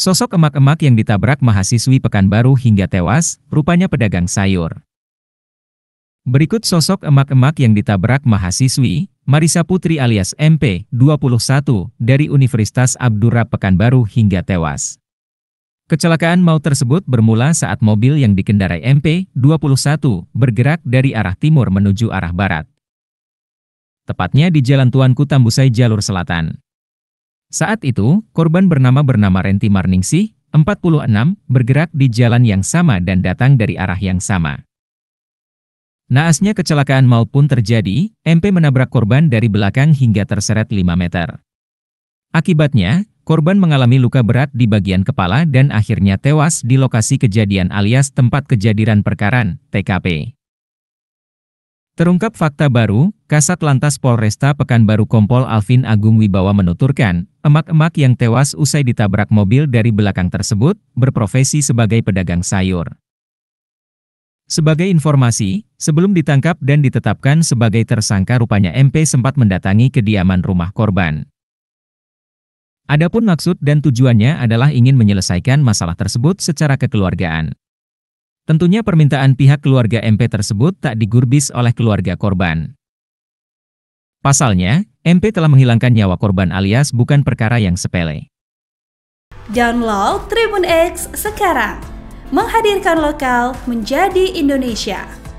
Sosok emak-emak yang ditabrak mahasiswi Pekanbaru hingga tewas, rupanya pedagang sayur. Berikut sosok emak-emak yang ditabrak mahasiswi, Marisa Putri alias MP, 21, dari Universitas Abdurra Pekanbaru hingga tewas. Kecelakaan maut tersebut bermula saat mobil yang dikendarai MP, 21, bergerak dari arah timur menuju arah barat. Tepatnya di Jalan Tuanku Tambusai jalur selatan. Saat itu, korban bernama bernama Renti Marningsih, 46, bergerak di jalan yang sama dan datang dari arah yang sama. Naasnya kecelakaan maupun terjadi, MP menabrak korban dari belakang hingga terseret 5 meter. Akibatnya, korban mengalami luka berat di bagian kepala dan akhirnya tewas di lokasi kejadian alias tempat kejadian perkaran, TKP. Terungkap fakta baru, Kasat Lantas Polresta Pekanbaru Kompol Alvin Agung Wibawa menuturkan, emak-emak yang tewas usai ditabrak mobil dari belakang tersebut, berprofesi sebagai pedagang sayur. Sebagai informasi, sebelum ditangkap dan ditetapkan sebagai tersangka rupanya MP sempat mendatangi kediaman rumah korban. Adapun maksud dan tujuannya adalah ingin menyelesaikan masalah tersebut secara kekeluargaan. Tentunya permintaan pihak keluarga MP tersebut tak digurbis oleh keluarga korban. Pasalnya, MP telah menghilangkan nyawa korban alias bukan perkara yang sepele. Download Tribun X sekarang. Menghadirkan lokal menjadi Indonesia.